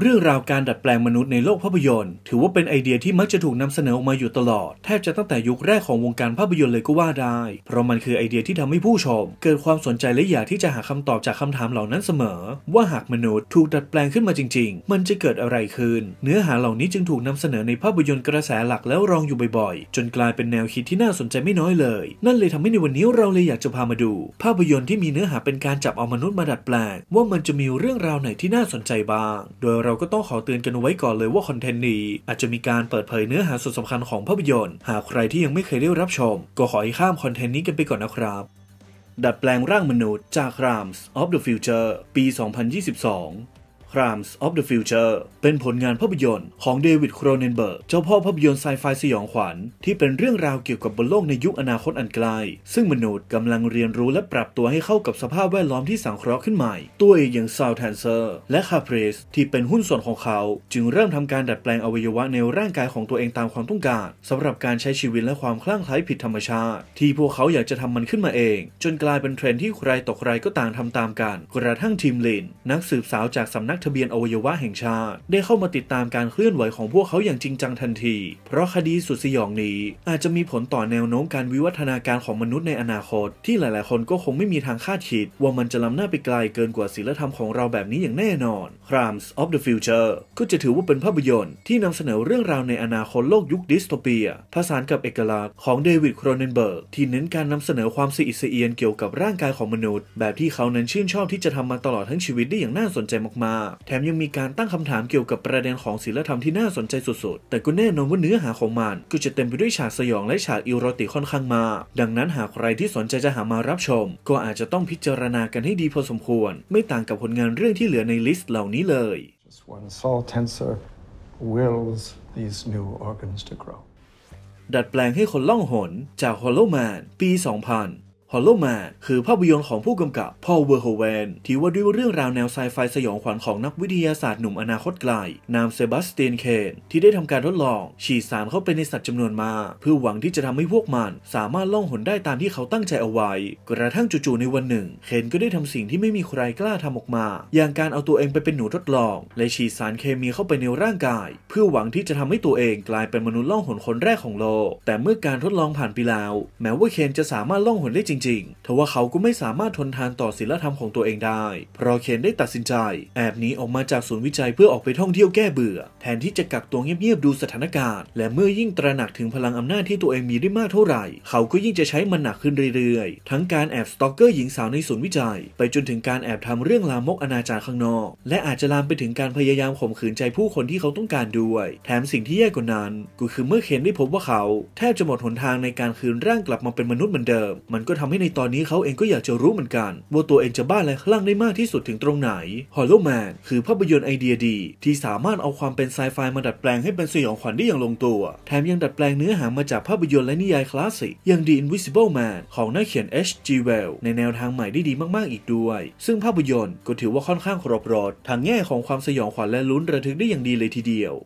เรื่องราวการดัดแปลงมนุษย์ในโลกภาพยนตร์ ถือว่าเป็นไอเดียที่มักจะถูกนำเสนอออกมาอยู่ตลอด แทบจะตั้งแต่ยุคแรกของวงการภาพยนตร์เลยก็ว่าได้ เพราะมันคือไอเดียที่ทำให้ผู้ชม เกิดความสนใจและอยากที่จะหาคำตอบจากคำถามเหล่านั้นเสมอ ว่าหากมนุษย์ถูกดัดแปลงขึ้นมาจริง ๆ มันจะเกิดอะไรขึ้นเนื้อหาเหล่านี้จึงถูกนำเสนอในภาพยนตร์กระแสหลักแล้วรองอยู่บ่อยๆ จนกลายเป็นแนวคิดที่น่าสนใจไม่น้อยเลย นั่นเลยทำให้ในวันนี้เราเลยอยากจะพามาดู ภาพยนตร์ที่มีเนื้อหาเป็นการจับเอามนุษย์มาดัดแปลง ว่ามันจะมีเรื่องราวไหนที่น่าสนใจบ้างโดยเราก็ต้องขอเตือนกันไว้ก่อนเลยว่าคอนเทนต์นี้อาจจะมีการเปิดเผยเนื้อหาส่วนสำคัญของภาพยนตร์ หากใครที่ยังไม่เคยได้รับชม ก็ขอให้ข้ามคอนเทนต์นี้กันไปก่อนนะครับ ดัดแปลงร่างมนุษย์จาก Rams of the Future ปี 2022ส r อ m ฟ s of the Future เป็นผลงานภาพยนตร์ของเดวิดโครเนนเบิร์กเจ้าพ่อภาพยนตร์ไซไฟสยองขวัญที่เป็นเรื่องราวเกี่ยวกับบนโลกในยุคอนาคตอันไกลซึ่งมนุษย์กำลังเรียนรู้และปรับตัวให้เข้ากับสภาพแวดล้อมที่สังเคราะห์ขึ้นใหม่ ตัวเอย่างซาวแทนเซอร์และคาเพรสที่เป็นหุ้นส่วนของเขา จึงเริ่มทำการดัดแปลงอวัยวะในร่างกายของตัวเองตามความต้องการสำหรับการใช้ชีวิตและความคลั่งไคล้ผิดธรรมชาติ ที่พวกเขาอยากจะทำมันขึ้นมาเอง จนกลายเป็นเทรนด์ที่ใครต่อใครก็ต่างทำตามกันกระทั่งทีมลินนักสืบสาวจากสำนักทะเบียนอวัยวะแห่งชาติ ได้เข้ามาติดตามการเคลื่อนไหวของพวกเขาอย่างจริงจังทันที เพราะคดีสุดสยองนี้อาจจะมีผลต่อแนวโน้มการวิวัฒนาการของมนุษย์ในอนาคต ที่หลาย ๆคนก็คงไม่มีทางคาดคิด ว่ามันจะล้ำหน้าไปไกลเกินกว่าศิลธรรมของเราแบบนี้อย่างแน่นอน Crimes of the Future ก็จะถือว่าเป็นภาพยนตร์ที่นำเสนอเรื่องราวในอนาคตโลกยุคดิสโทเปียผสานกับเอกลักษณ์ของเดวิดโครเนนเบิร์กที่เน้นการนำเสนอความสีอิสเอียนเกี่ยวกับร่างกายของมนุษย์ แบบที่เขานั้นชื่นชอบที่จะทำมาตลอดทั้งชีวิตได้อย่างน่าสนใจมากแถมยังมีการตั้งคำถามเกี่ยวกับประเด็นของศิลธรรมที่น่าสนใจสุดๆ แต่ก็แน่นอนว่าเนื้อหาของมันก็จะเต็มไปด้วยฉากสยองและฉากอิโรติค่อนข้างมา ดังนั้นหากใครที่สนใจจะหามารับชม ก็อาจจะต้องพิจารณากันให้ดีพอสมควร ไม่ต่างกับผลงานเรื่องที่เหลือในลิสต์เหล่านี้เลย s t n wills these new organs to grow ดัดแปลงให้คนล่องหน จาก Hollow Man ปี 2000ฮอลโลแมาคือภาพยนตร์ของผู้กำกับพอลเวอร์โฮเวนที่ว่าด้วยเรื่องราวแนวไซไฟสยองขวัญของนักวิทยาศาสตร์หนุ่มอนาคตไกลนามเซบาสเตียนเคนที่ได้ทำการทดลอง ฉีดสารเข้าไปในสัตว์จำนวนมา เพื่อหวังที่จะทำให้พวกมันสามารถล่องหนได้ตามที่เขาตั้งใจเอาไว้ กระทั่งจู่ๆในวันหนึ่งเคนก็ได้ทำสิ่งที่ไม่มีใครกล้าทำออกมา อย่างการเอาตัวเองไปเป็นหนูทดลอง และฉีดสารเคมีเข้าไปในร่างกาย เพื่อหวังที่จะทำให้ตัวเองกลายเป็นมนุษย์ล่องหนคนแรกของโลก แต่เมื่อการทดลองผ่านไปแล้ว แม้ว่าเคนจะสามารถล่องหนได้จริงริงๆทว่าเขาก็ไม่สามารถทนทานต่อศีลธรรมของตัวเองได้ เพราะเคนได้ตัดสินใจ แอบหนีออกมาจากศูนย์วิจัยเพื่อออกไปท่องเที่ยวแก้เบื่อแทนที่จะกักตัวเงียบๆดูสถานการณ์และเมื่อยิ่งตระหนักถึงพลังอำนาจที่ตัวเองมีได้มากเท่าไหร่ เขาก็ยิ่งจะใช้มันหนักขึ้นเรื่อยๆ ทั้งการแอบสตอกเกอร์หญิงสาวในศูนย์วิจัย ไปจนถึงการแอบทำเรื่องลามกอนาจารข้างนอก และอาจจะลามไปถึงการพยายามข่มขืนใจผู้คนที่เขาต้องการด้วยแถมสิ่งที่แย่กว่านั้น ก็คือเมื่อเคนได้พบว่าเขา แทบจะหมดหนทางในการคืนร่างกลับมาเป็นมนุษย์เหมือนเดิม มันก็ทให้ในตอนนี้เขาเองก็อยากจะรู้เหมือนกันว่าตัวเองจะบ้าและคลั่งได้มากที่สุดถึงตรงไหน Hollow Man คือภาพยนตร์ไอเดียดี ที่สามารถเอาความเป็นไซไฟมาดัดแปลงให้เป็นสยองขวัญได้อย่างลงตัวแถมยังดัดแปลงเนื้อหามาจากภาพยนตร์และนิยายคลาสสิกอย่าง The Invisible Man ของนักเขียน H. G. Wells ในแนวทางใหม่ได้ดีมากๆ อีกด้วย ซึ่งภาพยนตร์ก็ถือว่าค่อนข้างครบรสทางแง่ของความสยองขวัญและลุ้นระทึกได้อย่างดีเลยทีเดียว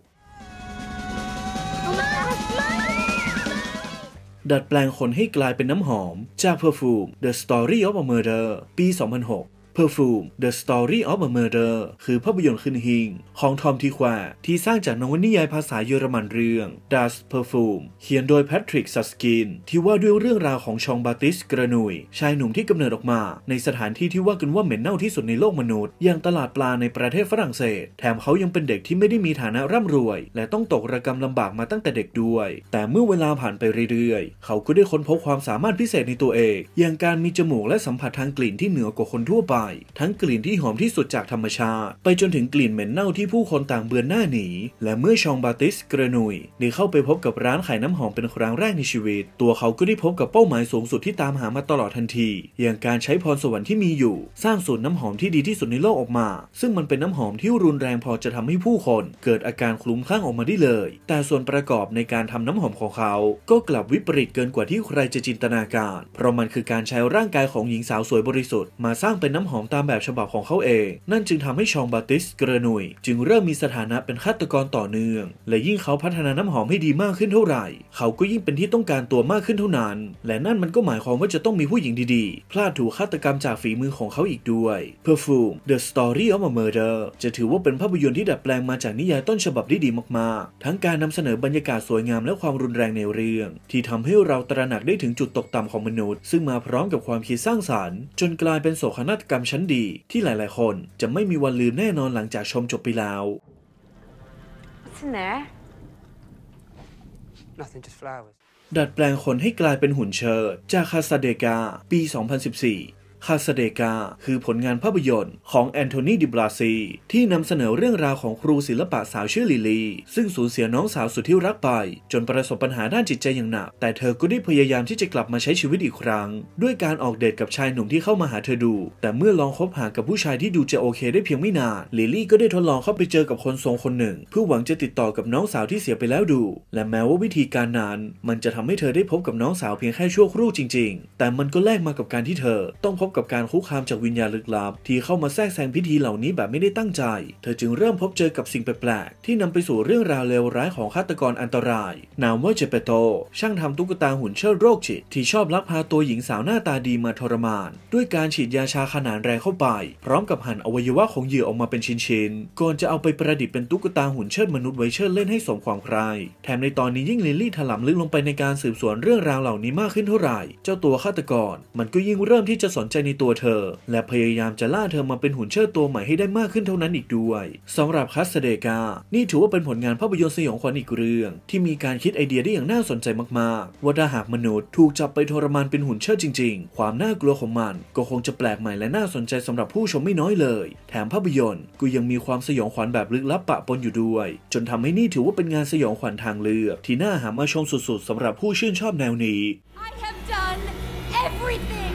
ดัดแปลงขนให้กลายเป็นน้ำหอม จากเพอร์ฟูม The Story of a Murder ปี 2006 Perfume The Story of a Murder คือภาพยนตร์ขึ้นหิง ของทอมทีควาที่สร้างจากนวนิยายภาษาเยอรมันเรื่อง Das Perfume เขียนโดยแพทริกซัสกิน ที่ว่าด้วยเรื่องราวของชองบาติสกระนุยชายหนุ่มที่กำเนิดออกมา ในสถานที่ที่ว่ากันว่าเหม็นเน่าที่สุดในโลกมนุษย์อย่างตลาดปลาในประเทศฝรั่งเศส แถมเขายังเป็นเด็กที่ไม่ได้มีฐานะร่ำรวย และต้องตกระกรรมลำบากมาตั้งแต่เด็กด้วย แต่เมื่อเวลาผ่านไปเรื่อยๆ เขาก็ได้ค้นพบความสามารถพิเศษในตัวเองอย่างการมีจมูกและสัมผัสทางกลิ่นที่เหนือกว่าคนทั่วไปทั้งกลิ่นที่หอมที่สุดจากธรรมชาติไปจนถึงกลิ่นเหม็นเน่าที่ผู้คนต่างเบือนหน้าหนีและเมื่อชองบาติสกรนุยได้เข้าไปพบกับร้านขายน้ำหอมเป็นครั้งแรกในชีวิต ตัวเขาก็ได้พบกับเป้าหมายสูงสุดที่ตามหามาตลอดทันที อย่างการใช้พรสวรรค์ที่มีอยู่ สร้างสูตรน้ำหอมที่ดีที่สุดในโลกออกมา ซึ่งมันเป็นน้ำหอมที่รุนแรงพอจะทำให้ผู้คน เกิดอาการคลุ้มคลั่งออกมาได้เลย แต่ส่วนประกอบในการทำน้ำหอมของเขาก็กลับวิปริตเกินกว่าที่ใครจะจินตนาการเพราะมันคือการใช้ร่างกายของหญิงสาวสวยบริสุทธิ์มาสร้างเป็นน้ำหอมอมตามแบบฉบับของเขาเอง นั่นจึงทำให้ชองบาติสกระนุยจึงเริ่มมีสถานะเป็นฆาตกรต่อเนื่อง และยิ่งเขาพัฒนาน้ำหอมให้ดีมากขึ้นเท่าไหร่ เขาก็ยิ่งเป็นที่ต้องการตัวมากขึ้นเท่านั้น และนั่นมันก็หมายความว่าจะต้องมีผู้หญิงดีๆ พลาดถูกฆาตกรรมจากฝีมือของเขาอีกด้วยเพอร์ฟูม The Story of a Murder จะถือว่าเป็นภาพยนตร์ที่ดัดแปลงมาจากนิยายต้นฉบับได้ดีมาก ๆ ทั้งการนำเสนอบรรยากาศสวยงามและความรุนแรงในเรื่อง ที่ทำให้เราตระหนักได้ถึงจุดตกต่ำของมนุษย์ ซึ่งมาพร้อมกับความคิดสร้างสารรค์จนกลายเป็นโศกนาฏกรรมชั้นดีที่หลายๆ คนจะไม่มีวันลืมแน่นอนหลังจากชมจบไปแล้ว What's in there? Nothing, just flowers. ดัดแปลงคนให้กลายเป็นหุ่นเชิดจากคาซาเดกา ปี 2014คาสเดกาคือผลงานภาพยนตร์ ของแอนโทนีดิบราซีที่นำเสนอเรื่องราวของครูศิลปะสาวชื่อลิลีซึ่งสูญเสียน้องสาวสุดที่รักไป จนประสบปัญหาด้านจิตใจอย่างหนัก แต่เธอก็ได้พยายามที่จะกลับมาใช้ชีวิตอีกครั้ง ด้วยการออกเดทกับชายหนุ่มที่เข้ามาหาเธอดู แต่เมื่อลองคบหากับผู้ชายที่ดูจะโอเคได้เพียงไม่นานลิลี่ก็ได้ทดลองเข้าไปเจอกับคนทรงคนหนึ่งเพื่อหวังจะติดต่อกับน้องสาวที่เสียไปแล้วดู และแม้ว่าวิธีการนั้นมันจะทำให้เธอได้พบกับน้องสาวเพียงแค่ชั่วครู่จริงๆแต่มันก็แลกมากับการที่เธอต้องพบกับการคุกคามจากวิญญาณลึกลับที่เข้ามาแทรกแซงพิธีเหล่านี้แบบไม่ได้ตั้งใจเธอจึงเริ่มพบเจอกับสิ่งแปลกๆ ที่นำไปสู่เรื่องราวเลวร้ายของฆาตกรอันตราย นามว่าเจเปโตช่างทำตุ๊กตาหุ่นเชิดโรคจิตที่ชอบลักพาตัวหญิงสาวหน้าตาดีมาทรมาน ด้วยการฉีดยาชาขนาดแรงเข้าไป พร้อมกับหั่นอวัยวะของเหยื่อออกมาเป็นชิ้นๆ ก่อนจะเอาไปประดิษฐ์เป็นตุ๊กตาหุ่นเชิดมนุษย์ไว้เชิดเล่นให้สมความใครแถมในตอนนี้ยิ่งลิลลี่ถลำลึกลงไปในการสืบสวนเรื่องราวเหล่านี้มากขึ้นเท่าไหร่เจ้าตัวฆาตกรมันก็ยิ่งเริ่มที่จะสนใจในตัวเธอ และพยายามจะล่าเธอมาเป็นหุ่นเชิดตัว ใหม่ให้ได้มากขึ้นเท่านั้นอีกด้วย สำหรับคัสเดกานี่ถือว่าเป็นผลงานภาพยนตร์สยองขวัญอีกเรื่อง ที่มีการคิดไอเดียได้อย่างน่าสนใจมาก ๆ ว่าถ้าหากมนุษย์ถูกจับไปทรมานเป็นหุ่นเชิดจริงๆ ความน่ากลัวของมัน ก็คงจะแปลกใหม่และน่าสนใจสำหรับผู้ชมไม่น้อยเลย แถมภาพยนตร์ก็ยังมีความสยองขวัญแบบลึกลับปะปนอยู่ด้วย จนทำให้นี่ถือว่าเป็นงานสยองขวัญทางเลือกที่น่าหามาชมสุด ๆ สำหรับผู้ชื่นชอบแนวนี้ I have done everything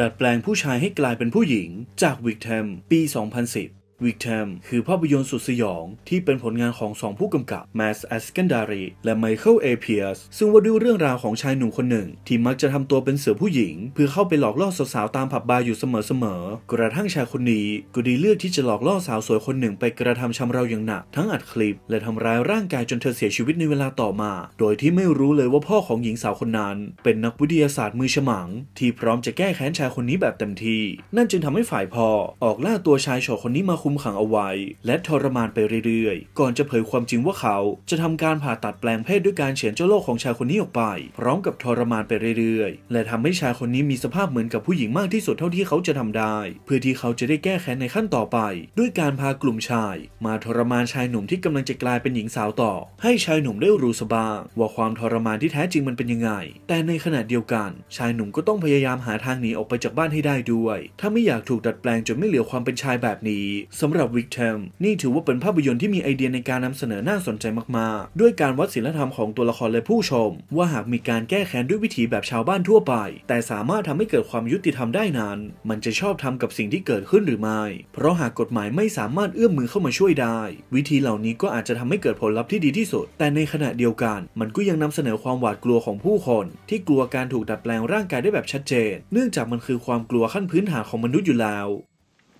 ดัดแปลงผู้ชายให้กลายเป็นผู้หญิง จากวิกเทมปี 2010วิกเทมคือภาพยนตร์สุดสยองที่เป็นผลงานของสองผู้กำกับแมสแอสเกนดารีและไมเคิลเอเพียสซึ่งว่าด้วยเรื่องราวของชายหนุ่มคนหนึ่ง ที่มักจะทำตัวเป็นเสือผู้หญิง เพื่อเข้าไปหลอกล่อสาวๆตามผับบาร์อยู่เสมอๆ กระทั่งชายคนนี้ก็ดีเลือกที่จะหลอกล่อสาวสวยคนหนึ่งไปกระทำชำเราอย่างหนัก ทั้งอัดคลิป และทำร้ายร่างกายจนเธอเสียชีวิตในเวลาต่อมา โดยที่ไม่รู้เลยว่าพ่อของหญิงสาวคนนั้นเป็นนักวิทยาศาสตร์มือฉมัง ที่พร้อมจะแก้แค้นชายคนนี้แบบเต็มที่นั่นจึงทำให้ฝ่ายพ่อออกล่าตัวชายโฉดคนนี้มาคุคุมขังเอาไว้และทรมานไปเรื่อยๆ ก่อนจะเผยความจริงว่าเขาจะทำการผ่าตัดแปลงเพศด้วยการเฉือนเจ้าโลกของชายคนนี้ออกไป พร้อมกับทรมานไปเรื่อยๆ และทำให้ชายคนนี้มีสภาพเหมือนกับผู้หญิงมากที่สุดเท่าที่เขาจะทำได้ เพื่อที่เขาจะได้แก้แค้นในขั้นต่อไป ด้วยการพากลุ่มชาย มาทรมานชายหนุ่มที่กำลังจะกลายเป็นหญิงสาวต่อ ให้ชายหนุ่มได้รู้สบาง ว่าความทรมานที่แท้จริงมันเป็นยังไง แต่ในขณะเดียวกัน ชายหนุ่มก็ต้องพยายามหาทางหนีออกไปจากบ้านให้ได้ด้วย ถ้าไม่อยากถูกดัดแปลงจนไม่เหลือความเป็นชายแบบนี้สำหรับวิกเทมนี่ถือว่าเป็นภาพยนตร์ที่มีไอเดียในการนำเสนอน่าสนใจมากๆ ด้วยการวัดศีลธรรมของตัวละครและผู้ชม ว่าหากมีการแก้แค้นด้วยวิธีแบบชาวบ้านทั่วไป แต่สามารถทำให้เกิดความยุติธรรมได้นั้น มันจะชอบทำกับสิ่งที่เกิดขึ้นหรือไม่ เพราะหากกฎหมายไม่สามารถเอื้อมมือเข้ามาช่วยได้ วิธีเหล่านี้ก็อาจจะทำให้เกิดผลลัพธ์ที่ดีที่สุด แต่ในขณะเดียวกัน มันก็ยังนำเสนอความหวาดกลัวของผู้คน ที่กลัวการถูกดัดแปลงร่างกายได้แบบชัดเจน เนื่องจากมันคือความกลัวขั้นพื้นฐานของมนุษย์อยู่แล้ว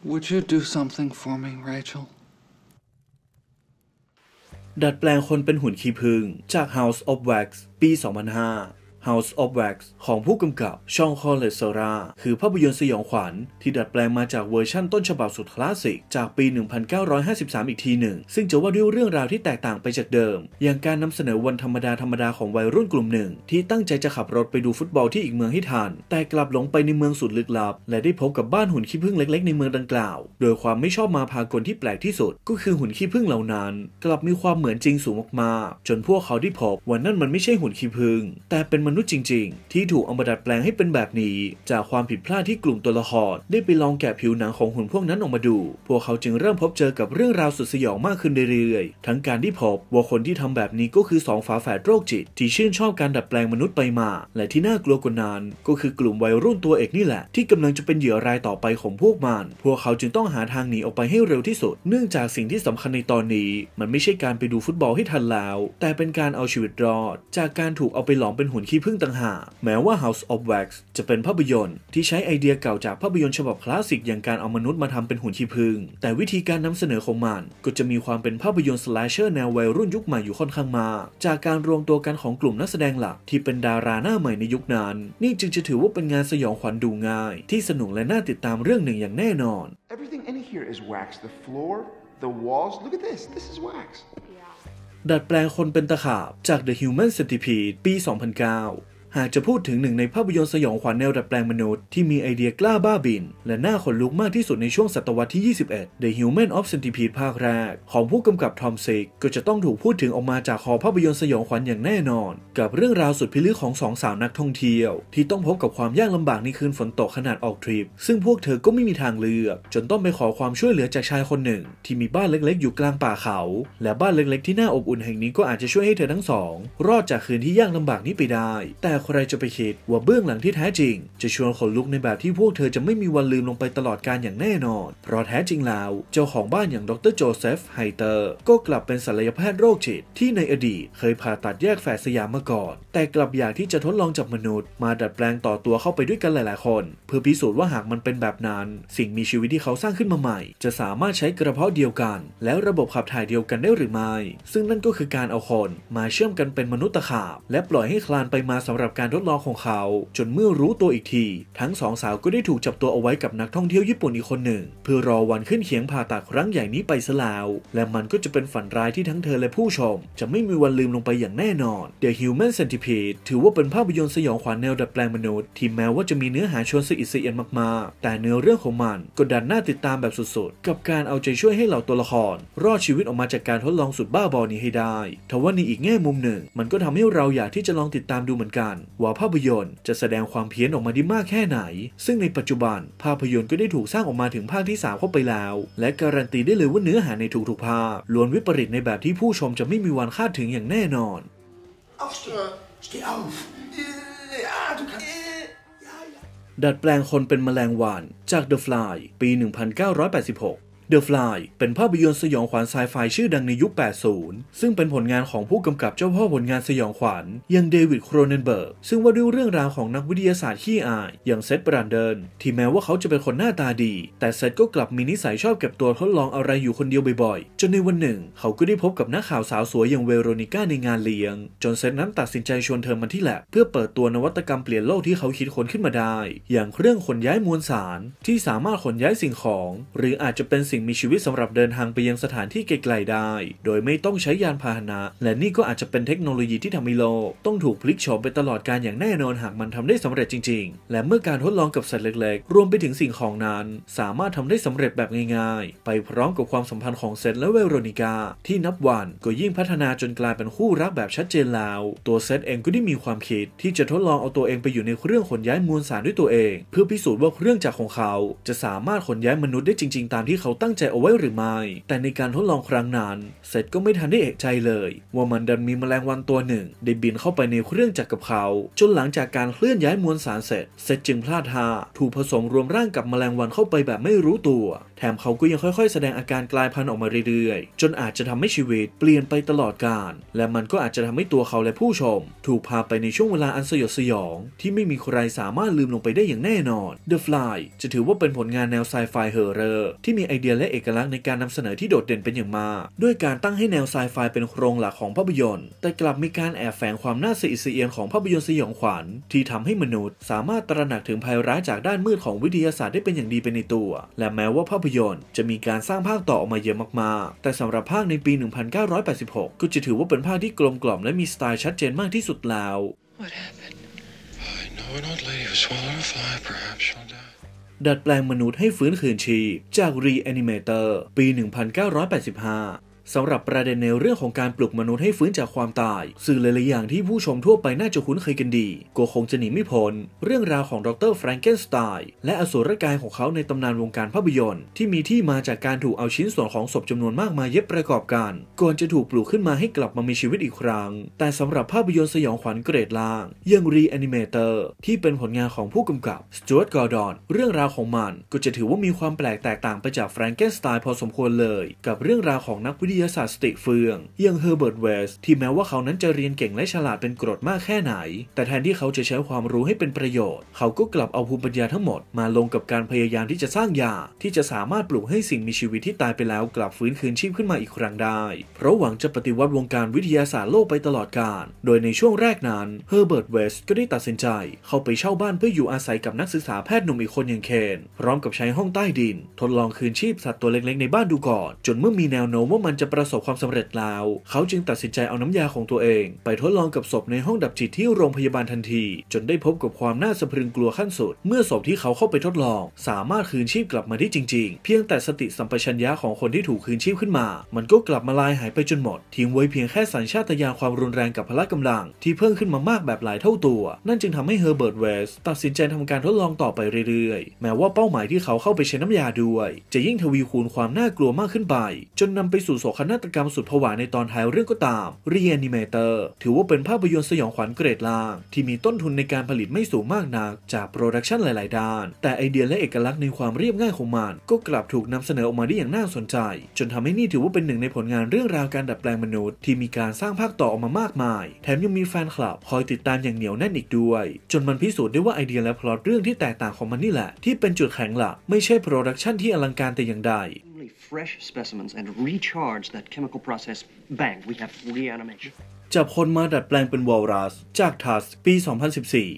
Would you do something for me, Rachel? ดัดแปลงคนเป็นหุ่นขี้ผึ้งจาก House of Wax ปี 2005 House of Wax ของผู้กำกับชองคอนเลสซรา คือภาพยนตร์สยองขวัญที่ดัดแปลงมาจากเวอร์ชั่นต้นฉบับสุดคลาสสิกจากปี 1953 อีกทีหนึ่ง ซึ่งจะว่าด้วยเรื่องราวที่แตกต่างไปจากเดิม อย่างการนำเสนอวันธรรมดาธรรมดาของวัยรุ่นกลุ่มหนึ่ง ที่ตั้งใจจะขับรถไปดูฟุตบอลที่อีกเมืองให้ทันแต่กลับหลงไปในเมืองสุดลึกลับและได้พบกับบ้านหุ่นขี้ผึ้งเล็กๆในเมืองดังกล่าว โดยความไม่ชอบมาพากลที่แปลกที่สุด ก็คือหุ่นขี้ผึ้งเหล่านั้น กลับมีความเหมือนจริงสูงมากๆจนพวกเขาได้พบว่านั่นมันไม่ใช่หุ่นขี้ผึ้งแต่เป็นมนุษย์จริงๆ ที่ถูกเอามาดัดแปลงให้เป็นแบบนี้ จากความผิดพลาดที่กลุ่มตัวละคร ได้ไปลองแกะผิวหนังของหุ่นพวกนั้นออกมาดู พวกเขาจึงเริ่มพบเจอกับเรื่องราวสุดสยองมากขึ้นเรื่อยๆ ทั้งการที่พบว่าคนที่ทำแบบนี้ก็คือสองฝาแฝดโรคจิต ที่ชื่นชอบการดัดแปลงมนุษย์ไปมา และที่น่ากลัวกว่านั้นก็คือกลุ่มวัยรุ่นตัวเอกนี่แหละ ที่กำลังจะเป็นเหยื่อรายต่อไปของพวกมัน พวกเขาจึงต้องหาทางหนีออกไปให้เร็วที่สุด เนื่องจากสิ่งที่สำคัญในตอนนี้ มันไม่ใช่การไปดูฟุตบอลให้ทันแล้วแต่เป็นการเอาชีวิตรอด จากการถูกเอาไปหลอมเป็นหุ่นขี้ที่พึ่งต่างหากแม้ว่า House of Wax จะเป็นภาพยนตร์ ที่ใช้ไอเดียเก่าจากภาพยนตร์ฉบับคลาสสิก อย่างการเอามนุษย์มาทำเป็นหุ่นขี้พึ่งแต่วิธีการนำเสนอของมันก็จะมีความเป็นภาพยนตร์สไลเชอร์แนววัยรุ่นยุคใหม่อยู่ค่อนข้างมา จากการรวมตัวกันของกลุ่มนักแสดงหลักที่เป็นดาราหน้าใหม่ในยุคนั้น นี่จึงจะถือว่าเป็นงานสยองขวัญดูง่าย ที่สนุกและน่าติดตามเรื่องหนึ่งอย่างแน่นอน Everything in here is wax. The floor, the walls. Look at this. This is wax. ดัดแปลงคนเป็นตะขาบ จาก The Human Centipede ปี 2009หากจะพูดถึงหนึ่งในภาพยนตร์สยองขวัญแนวดัดแปลงมนุษย์ที่มีไอเดียกล้าบ้าบิน และน่าขนลุกมากที่สุดในช่วงศตวรรษที่ 21 The Human of Centipede ภาคแรกของผู้กำกับทอมซิกก็จะต้องถูกพูดถึงออกมาจากคอภาพยนตร์สยองขวัญอย่างแน่นอน กับเรื่องราวสุดพิลึกของสองสาวนักท่องเที่ยวที่ต้องพบกับความยากลำบากในคืนฝนตกขนาดออกทริปซึ่งพวกเธอก็ไม่มีทางเลือกจนต้องไปขอความช่วยเหลือจากชายคนหนึ่งที่มีบ้านเล็กๆ อยู่กลางป่าเขา และบ้านเล็กๆที่น่าอบอุ่นแห่งนี้ก็อาจจะช่วยให้เธอทั้งสองรอดจากคืนที่ยากลำบากนี้ไปได้ แต่ใครจะไปคิดว่าเบื้องหลังที่แท้จริง จะชวนขนลุกในแบบที่พวกเธอจะไม่มีวันลืมลงไปตลอดการอย่างแน่นอน เพราะแท้จริงแล้ว เจ้าของบ้านอย่างดรโจเซฟไฮเตอร์ ก็กลับเป็นศัลยแพทย์โรคจิตที่ในอดีตเคยผ่าตัดแยกแฝดสยามมาก่อน แต่กลับอยากที่จะทดลองจับมนุษย์ มาดัดแปลงต่อตัวเข้าไปด้วยกันหลาย ๆ คน เพื่อพิสูจน์ว่าหากมันเป็นแบบนั้นสิ่งมีชีวิตที่เขาสร้างขึ้นมาใหม่ จะสามารถใช้กระเพาะเดียวกัน แล้วระบบขับถ่ายเดียวกันได้หรือไม่ซึ่งนั่นก็คือการเอาคน มาเชื่อมกันเป็นมนุษย์ตะขาบ และปล่อยให้คลานไปมาสำหรับรับการทดลองของเขา จนเมื่อรู้ตัวอีกที ทั้งสองสาวก็ได้ถูกจับตัวเอาไว้กับนักท่องเที่ยวญี่ปุ่นอีกคนหนึ่ง เพื่อรอวันขึ้นเขียงผ่าตัดครั้งใหญ่นี้ไปซะแล้ว และมันก็จะเป็นฝันร้ายที่ทั้งเธอและผู้ชม จะไม่มีวันลืมลงไปอย่างแน่นอน The Human Centipede ถือว่าเป็นภาพยนตร์สยองขวัญแนวดัดแปลงมนุษย์ ที่แม้ว่าจะมีเนื้อหาชวนสะอิดสะเอียนมาก ๆ แต่เนื้อเรื่องของมันก็ดันน่าติดตามแบบสุด ๆ กับการเอาใจช่วยให้เหล่าตัวละคร รอดชีวิตออกมาจากการทดลองสุดบ้าบอนี้ให้ได้ทว่าในอีกแง่มุมหนึ่ง มันก็ทำให้เราอยากที่จะลองติดตามดูเหมือนกันว่าภาพยนตร์จะแสดงความเพี้ยนออกมาได้มากแค่ไหน ซึ่งในปัจจุบัน ภาพยนตร์ก็ได้ถูกสร้างออกมาถึงภาคที่ 3 เข้าไปแล้ว และการันตีได้เลยว่าเนื้อหาในทุกๆภาคล้วนวิปริตในแบบที่ผู้ชมจะไม่มีวันคาดถึงอย่างแน่นอน ดัดแปลงคนเป็นแมลงวัน จาก The Fly ปี 1986 The Fly เป็นภาพยนตร์สยองขวัญไซไฟชื่อดังในยุค 80 ซึ่งเป็นผลงานของผู้กำกับเจ้าพ่อผลงานสยองขวัญ อย่างเดวิด โครเนนเบิร์ก ซึ่งว่าด้วยเรื่องราวของนักวิทยาศาสตร์ขี้อาย อย่างเซธบรันเดน ที่แม้ว่าเขาจะเป็นคนหน้าตาดี แต่เซธก็กลับมีนิสัยชอบเก็บตัวทดลองอะไรอยู่คนเดียวบ่อยๆ จนในวันหนึ่ง เขาก็ได้พบกับนักข่าวสาวสวยอย่างเวโรนิก้าในงานเลี้ยง จนเซธนั้นตัดสินใจชวนเธอมาที่แลบเพื่อเปิดตัวนวัตกรรมเปลี่ยนโลกที่เขาคิดค้นขึ้นมาได้ อย่างเครื่องขนย้ายมวลสาร ที่สามารถขนย้ายสิ่งของ หรืออาจจะเป็นสิ่งิ่งมีชีวิตสำหรับเดินทางไปยังสถานที่ไกลๆได้ โดยไม่ต้องใช้ยานพาหนะ และนี่ก็อาจจะเป็นเทคโนโลยีที่ทำให้โลก ต้องถูกพลิกโฉมไปตลอดการอย่างแน่นอนหากมันทำได้สำเร็จจริง ๆ และเมื่อการทดลองกับสัตว์เล็กๆ รวมไปถึงสิ่งของนั้น สามารถทำได้สำเร็จแบบง่าย ๆ ไปพร้อมกับความสัมพันธ์ของเซนและเวโรนิกาที่นับวันก็ยิ่งพัฒนาจนกลายเป็นคู่รักแบบชัดเจนแล้ว ตัวเซนเองก็ได้มีความคิด ที่จะทดลองเอาตัวเองไปอยู่ในเครื่องขนย้ายมวลสารด้วยตัวเอง เพื่อพิสูจน์ว่าเครื่องจักรของเขาจะสามารถขนย้ายมนุษย์ได้จริงๆตามที่เขาตั้งตั้งใจเอาไว้หรือไม่ แต่ในการทดลองครั้งนั้นเซตก็ไม่ทันได้เอกใจเลย ว่ามันดันมีแมลงวันตัวหนึ่งได้บินเข้าไปในเครื่องจักรกับเขา จนหลังจากการเคลื่อนย้ายมวลสารเสร็จเซตจึงพลาดท่าถูกผสมรวมร่างกับแมลงวันเข้าไปแบบไม่รู้ตัวแถมเขาก็ยังค่อยๆ แสดงอาการกลายพันธุ์ออกมาเรื่อยๆ จนอาจจะทำให้ชีวิตเปลี่ยนไปตลอดกาลและมันก็อาจจะทำให้ตัวเขาและผู้ชมถูกพาไปในช่วงเวลาอันสยดสยอง ที่ไม่มีใครสามารถลืมลงไปได้อย่างแน่นอน The Fly จะถือว่าเป็นผลงานแนวไซไฟเฮอร์เรอร์ที่มีไอเดียและเอกลักษณ์ในการนำเสนอที่โดดเด่นเป็นอย่างมาก ด้วยการตั้งให้แนวไซไฟเป็นโครงหลักของภาพยนตร์แต่กลับมีการแอบแฝงความน่าสยดสยองของภาพยนตร์สยองขวัญที่ทำให้มนุษย์ สามารถตระหนักถึงภัยร้ายจากด้านมืดของวิทยาศาสตร์ได้เป็นอย่างดีไปในตัว และแม้ว่าภาพยนตร์จะมีการสร้างภาคต่อออกมาเยอะมากๆ แต่สำหรับภาคในปี 1986 ก็จะถือว่าเป็นภาคที่กลมกล่อมและมีสไตล์ชัดเจนมากที่สุดแล้ว ดัดแปลงมนุษย์ให้ฟื้นคืนชีพจาก Reanimator ปี 1985สำหรับประเด็นในเรื่องของการปลุกมนุษย์ให้ฟื้นจากความตาย สื่อหลายๆอย่างที่ผู้ชมทั่วไปน่าจะคุ้นเคยกันดีก็คงจะหนีไม่พ้นเรื่องราวของดรแฟรงเกนสไตน์และอสูรกายของเขาในตำนานวงการภาพยนตร์ ที่มีที่มาจากการถูกเอาชิ้นส่วนของศพจำนวนมากมาเย็บประกอบกัน ก่อนจะถูกปลุกขึ้นมาให้กลับมามีชีวิตอีกครั้งแต่สำหรับภาพยนตร์สยองขวัญเกรดล่างยังรีแอนิเมเตอร์ที่เป็นผลงานของผู้กำกับสจวตกอร์ดอนเรื่องราวของมันก็จะถือว่ามีความแปลกแตกต่างไปจากแฟรงเกนสไตน์พอสมควรเลยกับเรื่องราวของนักวิทยยศาสตร์สติเฟืองอย่างเฮอร์เบิร์ตเวสที่แม้ว่าเขานั้นจะเรียนเก่งและฉลาดเป็นกรดมากแค่ไหน แต่แทนที่เขาจะใช้ความรู้ให้เป็นประโยชน์ เขาก็กลับเอาภูมิปัญญาทั้งหมดมาลงกับการพยายามที่จะสร้างยา ที่จะสามารถปลูกให้สิ่งมีชีวิตที่ตายไปแล้วกลับฟื้นคืนชีพขึ้นมาอีกครั้งได้ เพราะหวังจะปฏิวัติวงการวิทยาศาสตร์โลกไปตลอดกาลโดยในช่วงแรกนั้นเฮอร์เบิร์ตเวสก็ได้ตัดสินใจ เข้าไปเช่าบ้านเพื่ออยู่อาศัยกับนักศึกษาแพทย์หนุ่มอีกคนอย่างเคนพร้อมกับใช้ห้องใต้ดินทดลองคืนชีพสัตว์ตัวเล็กๆในบ้านดูก่อน จนเมื่อมีแนวโน้มว่ามันจะประสบความสำเร็จแล้ว เขาจึงตัดสินใจเอาน้ำยาของตัวเอง ไปทดลองกับศพในห้องดับจิตที่โรงพยาบาลทันที จนได้พบกับความน่าสะพรึงกลัวขั้นสุด เมื่อศพที่เขาเข้าไปทดลอง สามารถคืนชีพกลับมาได้จริงๆ เพียงแต่สติสัมปชัญญะของคนที่ถูกคืนชีพขึ้นมา มันก็กลับมาลายหายไปจนหมด ทิ้งไว้เพียงแค่สัญชาตญาณความรุนแรงกับพละกำลัง ที่เพิ่มขึ้นมามากแบบหลายเท่าตัว นั่นจึงทำให้เฮอร์เบิร์ตเวสตัดสินใจทำการทดลองต่อไปเรื่อยๆ แม้ว่าเป้าหมายที่เขาเข้าไปใช้น้ำยาด้วย จะยิ่งทวีคูณความน่ากลัวมากขึ้นไป จนนำไปสู่โศกคณาตกรรมสุดผวาในตอนท้ายเรื่องก็ตามเรียนิเมเตอร์ถือว่าเป็นภาพยนตร์สยองขวัญเกรดล่าง ที่มีต้นทุนในการผลิตไม่สูงมากนักจากโปรดักชันหลายๆ ด้าน แต่ไอเดียและเอกลักษณ์ในความเรียบง่ายของมัน ก็กลับถูกนำเสนอออกมาได้อย่างน่าสนใจ จนทำให้นี่ถือว่าเป็นหนึ่งในผลงานเรื่องราวการดัดแปลงมนุษย์ ที่มีการสร้างภาคต่อออกมามากมาย แถมยังมีแฟนคลับคอยติดตามอย่างเหนียวแน่นอีกด้วย จนมันพิสูจน์ได้ว่าไอเดียและพล็อตเรื่องที่แตกต่างของมันนี่แหละที่เป็นจุดแข็งหลัก ไม่ใช่โปรดักชันที่อลังการแต่อย่างใด fresh specimens and recharge that chemical process, bang, we have reanimation. จับคนมาดัดแปลงเป็นวอลรัสจากทัสปี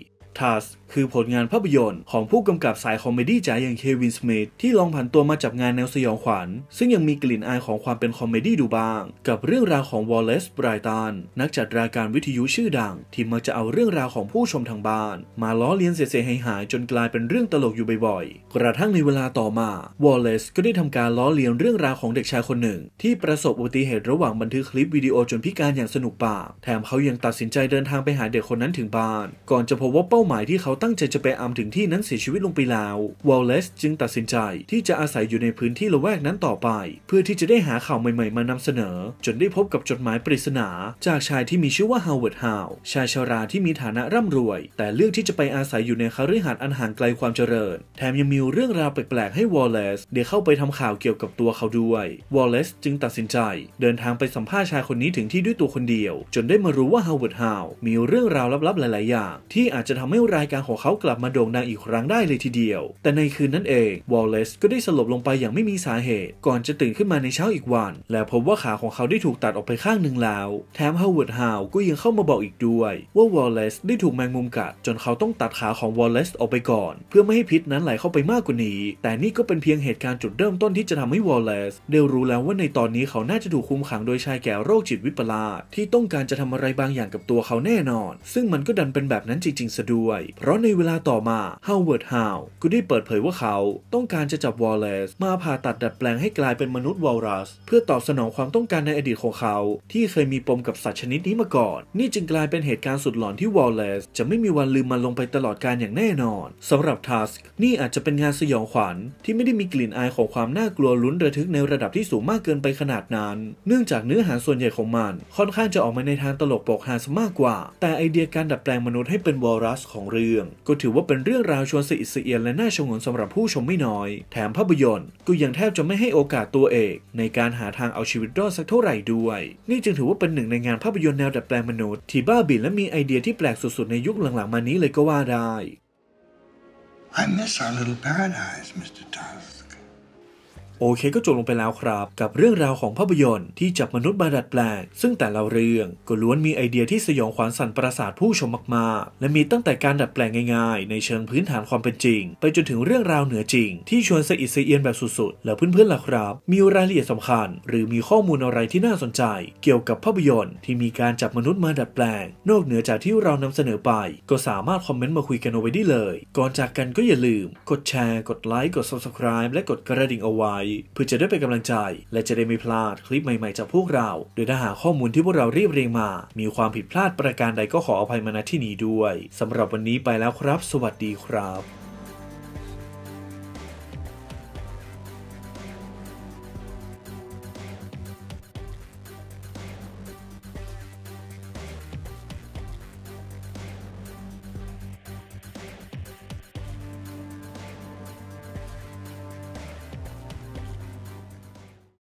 2014ทัสคือผลงานภาพยนตร์ ของผู้กำกับสายคอมเมดี้จ๋าอย่างเควินสมิธที่ลองผันตัวมาจับงานแนวสยองขวัญ ซึ่งยังมีกลิ่นอายของความเป็นคอมเมดี้ดูบ้าง กับเรื่องราวของวอลเลซไบรตันนักจัดรายการวิทยุชื่อดังที่มักจะเอาเรื่องราวของผู้ชมทางบ้าน มาล้อเลียนเสียหาย จนกลายเป็นเรื่องตลกอยู่บ่อยๆกระทั่งในเวลาต่อมาวอลเลซก็ได้ทำการล้อเลียนเรื่องราวของเด็กชายคนหนึ่ง ที่ประสบอุบัติเหตุระหว่างบันทึกคลิปวิดีโอจนพิการอย่างสนุกปาก แถมเขายังตัดสินใจเดินทางไปหาเด็กคนนั้นถึงบ้าน ก่อนจะพบว่าเป้าาหมายที่เขาตั้งใจจะไปอามถึงที่นั้นเสียชีวิตลงไปแล้ววอลเลซจึงตัดสินใจที่จะอาศัยอยู่ในพื้นที่ละแวกนั้นต่อไป เพื่อที่จะได้หาข่าวใหม่ๆมานำเสนอ จนได้พบกับจดหมายปริศนา จากชายที่มีชื่อว่าฮาวเวิร์ดฮาว ชายชาราที่มีฐานะร่ำรวย แต่เลือกที่จะไปอาศัยอยู่ในคาหาสน์อันห่างไกลความเจริญ แถมยังมีเรื่องราวแปลกๆให้วอลเลซเดี๋ยวเข้าไปทำข่าวเกี่ยวกับตัวเขาด้วย วอลเลซจึงตัดสินใจ เดินทางไปสัมภาษณ์ชายคนนี้ถึงที่ด้วยตัวคนเดียว จนได้มารู้ว่าฮาวเวิร์ดฮาวมีเรื่องราวลับๆหลาย ๆ อย่าง ที่อาจจะทำำให้รายการของเขากลับมาโด่งดังอีกครั้งได้เลยทีเดียว แต่ในคืนนั้นเองวอลเลซก็ได้สลบลงไปอย่างไม่มีสาเหตุ ก่อนจะตื่นขึ้นมาในเช้าอีกวัน และพบว่าขาของเขาได้ถูกตัดออกไปข้างหนึ่งแล้ว แถมฮาวเวิร์ดฮาวก็ยังเข้ามาบอกอีกด้วย ว่าวอลเลซได้ถูกแมงมุมกัด จนเขาต้องตัดขาของวอลเลซออกไปก่อน เพื่อไม่ให้พิษนั้นไหลเข้าไปมากกว่านี้ แต่นี่ก็เป็นเพียงเหตุการณ์จุดเริ่มต้นที่จะทำให้วอลเลซได้รู้แล้วว่าในตอนนี้เขาน่าจะถูกคุมขังโดยชายแก่โรคจิตวิปลาสที่ต้องการจะทำอะไรบางอย่างกับตัวเขาแน่นอน ซึ่งมันก็ดันเป็นแบบนั้นจริงๆซะด้วยเพราะในเวลาต่อมาฮาวเวิร์ดฮาวก็ได้เปิดเผยว่าเขา ต้องการจะจับวอลเลซมาผ่าตัดดัดแปลงให้กลายเป็นมนุษย์วอลรัสเพื่อตอบสนองความต้องการในอดีตของเขา ที่เคยมีปมกับสัตว์ชนิดนี้มาก่อน นี่จึงกลายเป็นเหตุการณ์สุดหลอนที่วอลเลซจะไม่มีวันลืมมันลงไปตลอดการอย่างแน่นอน สำหรับทัสนี่อาจจะเป็นงานสยองขวัญ ที่ไม่ได้มีกลิ่นอายของความน่ากลัวลุ้นระทึกในระดับที่สูงมากเกินไปขนาดนั้น เนื่องจากเนื้อหาส่วนใหญ่ของมัน ค่อนข้างจะออกมาในทางตลกปกฮาซะมากกว่า แต่ไอเดียการดัดแปลงมนุษย์ให้เป็นวอลรัสของเรื่องก็ถือว่าเป็นเรื่องราวชวนสะอิดสะเอียน และน่าชงนสำหรับผู้ชมไม่น้อยแถมภาพยนตร์ก็ยังแทบจะไม่ให้โอกาสตัวเอกในการหาทางเอาชีวิตรอดสักเท่าไหร่ด้วย นี่จึงถือว่าเป็นหนึ่งในงานภาพยนตร์แนวดัดแปลงมนุษย์ ที่บ้าบิ่นและมีไอเดียที่แปลกสุดๆในยุคหลังๆมานี้เลยก็ว่าได้ I miss our little paradise, Mr. Tuff. โอเคก็จบลงไปแล้วครับ กับเรื่องราวของภาพยนตร์ที่จับมนุษย์มาดัดแปลง ซึ่งแต่ละเรื่องก็ล้วนมีไอเดียที่สยองขวัญสั่นประสาทผู้ชมมาก ๆ และมีตั้งแต่การดัดแปลงง่ายๆ ในเชิงพื้นฐานความเป็นจริง ไปจนถึงเรื่องราวเหนือจริง ที่ชวนสะอิดสะเอียนแบบสุดๆแล้วเพื่อนๆล่ะครับ มีรายละเอียดสำคัญ หรือมีข้อมูลอะไรที่น่าสนใจ เกี่ยวกับภาพยนตร์ที่มีการจับมนุษย์มาดัดแปลงนอกเหนือจากที่เรานำเสนอไป ก็สามารถคอมเมนต์มาคุยกันเอาไว้ได้เลย ก่อนจากกันก็อย่าลืม กดแชร์กดไลค์กด subscribe และกดกระดิ่งเอาไว้เพื่อจะได้เป็นกำลังใจและจะได้ไม่พลาดคลิปใหม่ๆจากพวกเรา โดยถ้าหาข้อมูลที่พวกเราเรียบเรียงมา มีความผิดพลาดประการใดก็ขออภัยมาณที่นี้ด้วยสำหรับวันนี้ไปแล้วครับ สวัสดีครับ